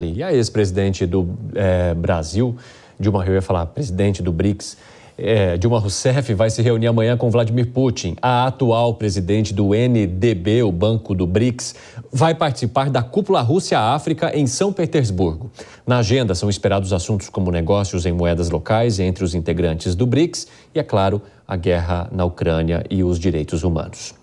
E a ex-presidente do é, Brasil, Dilma, eu falar, presidente do BRICS, é, eh, Dilma Rousseff vai se reunir amanhã com Vladimir Putin. A atual presidente do NDB, o Banco do BRICS, vai participar da cúpula Rússia-África em São Petersburgo. Na agenda são esperados assuntos como negócios em moedas locais entre os integrantes do BRICS e, é claro, a guerra na Ucrânia e os direitos humanos.